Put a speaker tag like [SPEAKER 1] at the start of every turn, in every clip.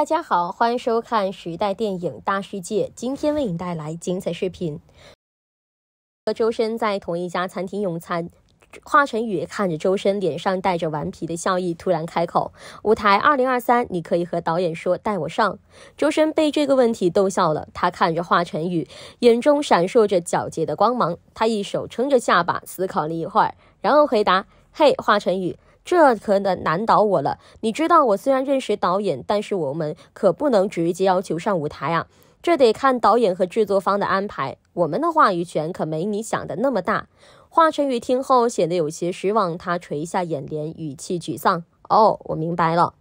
[SPEAKER 1] 大家好，欢迎收看《时代电影大世界》，今天为你带来精彩视频。和周深在同一家餐厅用餐，华晨宇看着周深，脸上带着顽皮的笑意，突然开口：“舞台二零二三，你可以和导演说带我上。”周深被这个问题逗笑了，他看着华晨宇，眼中闪烁着皎洁的光芒。他一手撑着下巴，思考了一会儿，然后回答：“嘿，华晨宇。”这可能难倒我了。你知道，我虽然认识导演，但是我们可不能直接要求上舞台啊。这得看导演和制作方的安排，我们的话语权可没你想的那么大。华晨宇听后显得有些失望，他垂下眼帘，语气沮丧。哦，我明白了。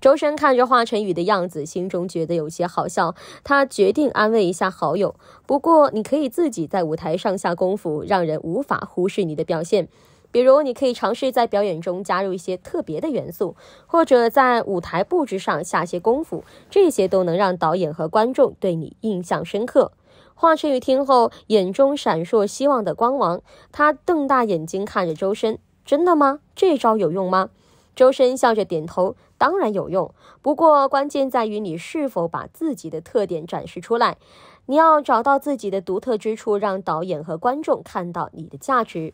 [SPEAKER 1] 周深看着华晨宇的样子，心中觉得有些好笑。他决定安慰一下好友。不过，你可以自己在舞台上下功夫，让人无法忽视你的表现。比如，你可以尝试在表演中加入一些特别的元素，或者在舞台布置上下些功夫，这些都能让导演和观众对你印象深刻。华晨宇听后，眼中闪烁希望的光芒，他瞪大眼睛看着周深：“真的吗？这招有用吗？”周深笑着点头：“当然有用，不过关键在于你是否把自己的特点展示出来。你要找到自己的独特之处，让导演和观众看到你的价值。”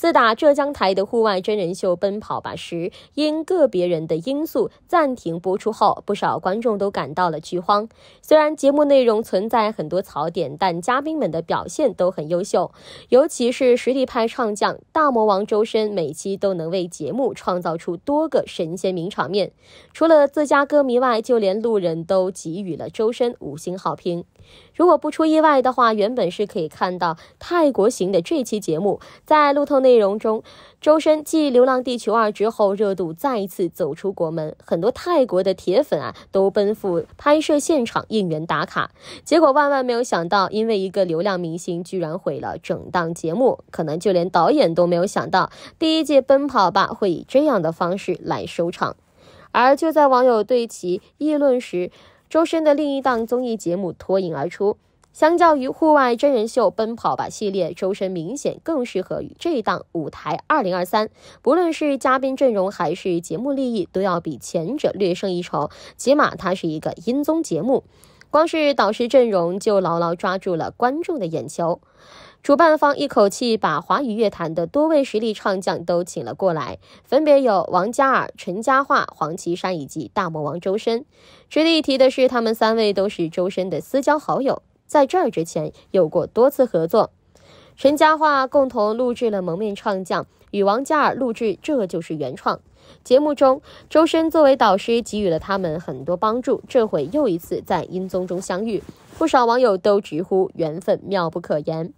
[SPEAKER 1] 自打浙江台的户外真人秀《奔跑吧》时因个别人的因素暂停播出后，不少观众都感到了剧荒。虽然节目内容存在很多槽点，但嘉宾们的表现都很优秀，尤其是实力派唱将大魔王周深，每期都能为节目创造出多个神仙名场面。除了自家歌迷外，就连路人都给予了周深五星好评。如果不出意外的话，原本是可以看到泰国行的这期节目。在路透内容中，周深继《流浪地球二》之后，热度再一次走出国门，很多泰国的铁粉啊都奔赴拍摄现场应援打卡。结果万万没有想到，因为一个流量明星，居然毁了整档节目。可能就连导演都没有想到，第一届奔跑吧会以这样的方式来收场。而就在网友对其议论时，周深的另一档综艺节目脱颖而出。相较于户外真人秀《奔跑吧》系列，周深明显更适合于这一档舞台《二零二三》。不论是嘉宾阵容还是节目利益，都要比前者略胜一筹。起码它是一个音综节目。光是导师阵容就牢牢抓住了观众的眼球，主办方一口气把华语乐坛的多位实力唱将都请了过来，分别有王嘉尔、陈嘉桦、黄绮珊以及大魔王周深。值得一提的是，他们三位都是周深的私交好友，在这儿之前有过多次合作。陈嘉桦共同录制了《蒙面唱将》，与王嘉尔录制《这就是原创》。节目中，周深作为导师给予了他们很多帮助。这回又一次在音综中相遇，不少网友都直呼缘分妙不可言。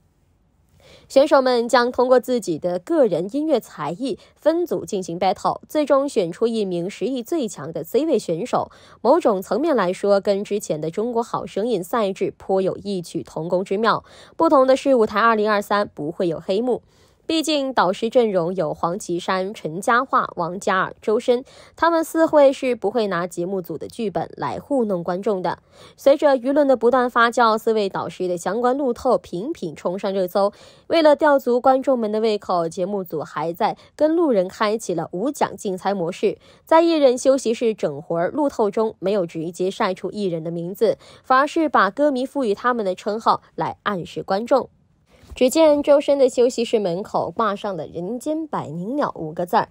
[SPEAKER 1] 选手们将通过自己的个人音乐才艺分组进行 battle，最终选出一名实力最强的 C 位选手。某种层面来说，跟之前的《中国好声音》赛制颇有异曲同工之妙。不同的是，舞台2023不会有黑幕。毕竟导师阵容有黄绮珊、陈嘉桦、王嘉尔、周深，他们四会是不会拿节目组的剧本来糊弄观众的。随着舆论的不断发酵，四位导师的相关路透频频冲上热搜。为了吊足观众们的胃口，节目组还在跟路人开启了无奖竞猜模式，在艺人休息室整活儿路透中没有直接晒出艺人的名字，反而是把歌迷赋予他们的称号来暗示观众。只见周深的休息室门口挂上了“人间百灵鸟”五个字儿。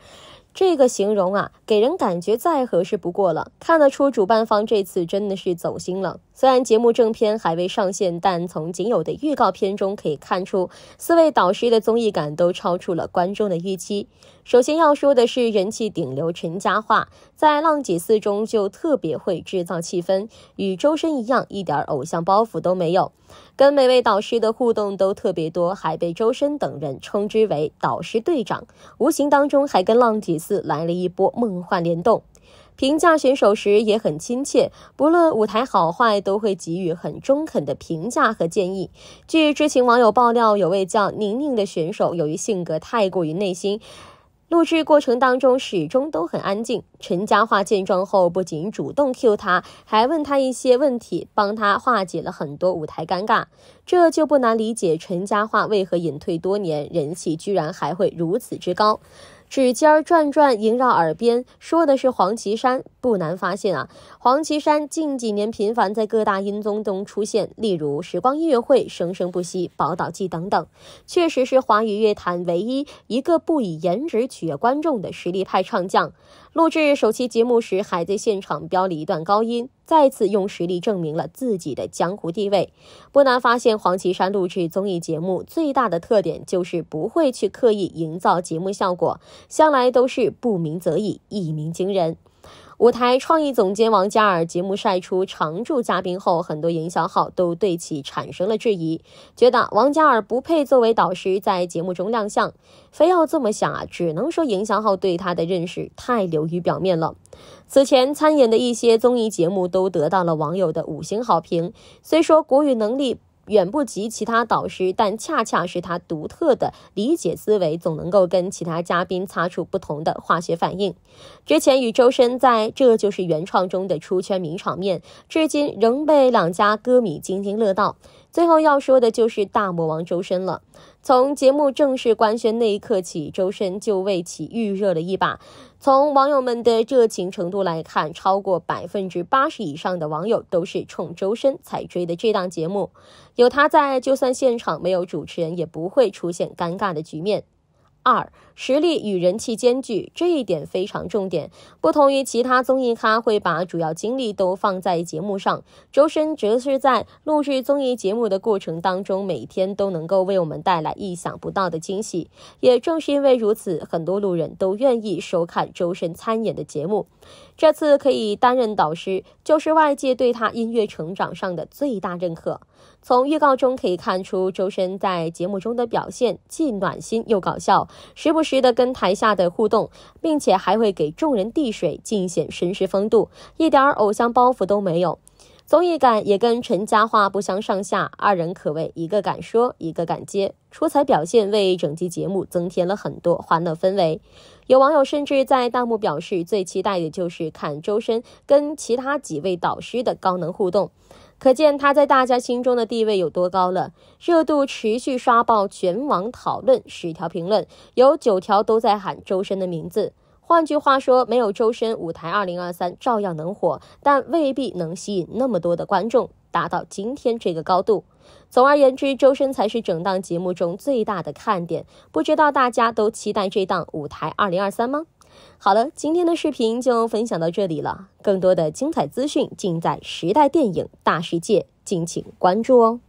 [SPEAKER 1] 这个形容啊，给人感觉再合适不过了。看得出主办方这次真的是走心了。虽然节目正片还未上线，但从仅有的预告片中可以看出，四位导师的综艺感都超出了观众的预期。首先要说的是人气顶流陈嘉桦，在浪姐四中就特别会制造气氛，与周深一样，一点偶像包袱都没有，跟每位导师的互动都特别多，还被周深等人称之为导师队长。无形当中还跟浪姐。来了一波梦幻联动，评价选手时也很亲切，不论舞台好坏，都会给予很中肯的评价和建议。据知情网友爆料，有位叫宁宁的选手，由于性格太过于内心，录制过程当中始终都很安静。陈嘉桦见状后，不仅主动 cue 她，还问她一些问题，帮她化解了很多舞台尴尬。这就不难理解陈嘉桦为何隐退多年，人气居然还会如此之高。指尖儿转转萦绕耳边，说的是黄绮珊。不难发现啊，黄绮珊近几年频繁在各大音综中出现，例如《时光音乐会》《生生不息》《宝岛记》等等，确实是华语乐坛唯一一个不以颜值取悦观众的实力派唱将。录制首期节目时，还在现场飙了一段高音。再次用实力证明了自己的江湖地位，不难发现，黄绮珊录制综艺节目最大的特点就是不会去刻意营造节目效果，向来都是不鸣则已，一鸣惊人。舞台创意总监王嘉尔节目晒出常驻嘉宾后，很多营销号都对其产生了质疑，觉得王嘉尔不配作为导师在节目中亮相，非要这么想啊，只能说营销号对他的认识太流于表面了。此前参演的一些综艺节目都得到了网友的五星好评，虽说国语能力。远不及其他导师，但恰恰是他独特的理解思维，总能够跟其他嘉宾擦出不同的化学反应。之前与周深在《这就是原创》中的出圈名场面，至今仍被两家歌迷津津乐道。最后要说的就是大魔王周深了。从节目正式官宣那一刻起，周深就为其预热了一把。从网友们的热情程度来看，超过百分之八十以上的网友都是冲周深才追的这档节目。有他在，就算现场没有主持人，也不会出现尴尬的局面。二实力与人气兼具，这一点非常重点。不同于其他综艺咖会把主要精力都放在节目上，周深则是在录制综艺节目的过程当中，每天都能够为我们带来意想不到的惊喜。也正是因为如此，很多路人都愿意收看周深参演的节目。这次可以担任导师，就是外界对他音乐成长上的最大认可。从预告中可以看出，周深在节目中的表现既暖心又搞笑，时不时的跟台下的互动，并且还会给众人递水，尽显绅士风度，一点偶像包袱都没有。综艺感也跟陈嘉桦不相上下，二人可谓一个敢说，一个敢接，出彩表现为整期节目增添了很多欢乐氛围。有网友甚至在弹幕表示，最期待的就是看周深跟其他几位导师的高能互动。可见他在大家心中的地位有多高了，热度持续刷爆全网，讨论十条评论，有九条都在喊周深的名字。换句话说，没有周深，舞台二零二三照样能火，但未必能吸引那么多的观众达到今天这个高度。总而言之，周深才是整档节目中最大的看点。不知道大家都期待这档舞台二零二三吗？好了，今天的视频就分享到这里了。更多的精彩资讯尽在《时代电影大世界》，敬请关注哦。